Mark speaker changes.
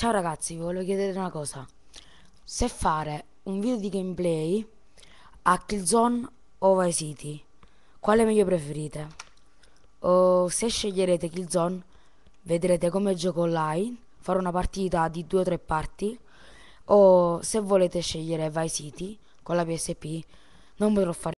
Speaker 1: Ciao ragazzi, vi volevo chiedere una cosa. Se fare un video di gameplay a Killzone o Vice City, quale meglio preferite? O se sceglierete Killzone, vedrete come gioco online, fare una partita di due o tre parti, o se volete scegliere Vice City con la PSP, non potrò fare